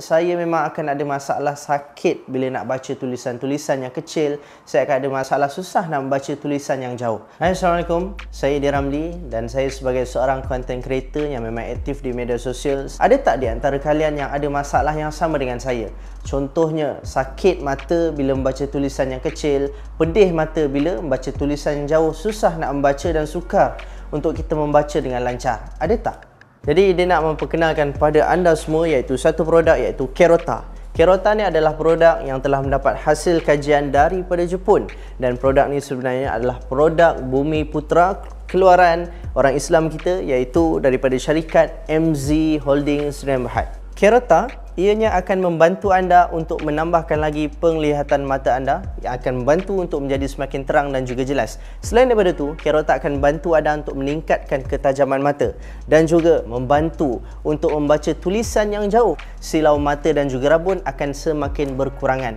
saya memang akan ada masalah sakit bila nak baca tulisan-tulisan yang kecil saya akan ada masalah susah nak baca tulisan yang jauh Hai Assalamualaikum saya Diramli dan saya sebagai seorang content creator yang memang aktif di media sosial ada tak di antara kalian yang ada masalah yang sama dengan saya contohnya sakit mata bila membaca tulisan yang kecil pedih mata bila membaca tulisan yang jauh susah nak membaca dan sukar untuk kita membaca dengan lancar ada tak? Jadi dia nak memperkenalkan pada anda semua iaitu satu produk iaitu Kerota. Kerota ni adalah produk yang telah mendapat hasil kajian daripada Jepun dan produk ni sebenarnya adalah produk Bumi Putra keluaran orang Islam kita iaitu daripada syarikat MZ Holdings Sdn Bhd. Kerota ianya akan membantu anda untuk menambahkan lagi penglihatan mata anda yang akan membantu untuk menjadi semakin terang dan juga jelas. Selain daripada itu, kerota akan bantu anda untuk meningkatkan ketajaman mata dan juga membantu untuk membaca tulisan yang jauh. Silau mata dan juga rabun akan semakin berkurangan.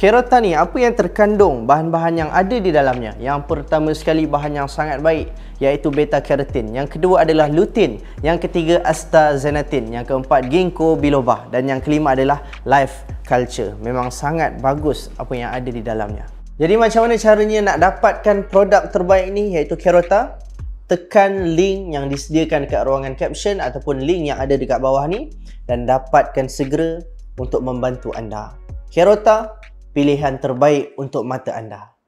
Kerota ni apa yang terkandung bahan-bahan yang ada di dalamnya? Yang pertama sekali bahan yang sangat baik iaitu beta keratin. Yang kedua adalah lutein. Yang ketiga astaxanthin. Yang keempat ginkgo biloba dan yang kelima adalah live culture. Memang sangat bagus apa yang ada di dalamnya. Jadi macam mana caranya nak dapatkan produk terbaik ni iaitu Kerota? Tekan link yang disediakan dekat ruangan caption ataupun link yang ada dekat bawah ni dan dapatkan segera untuk membantu anda. Kerota pilihan terbaik untuk mata anda.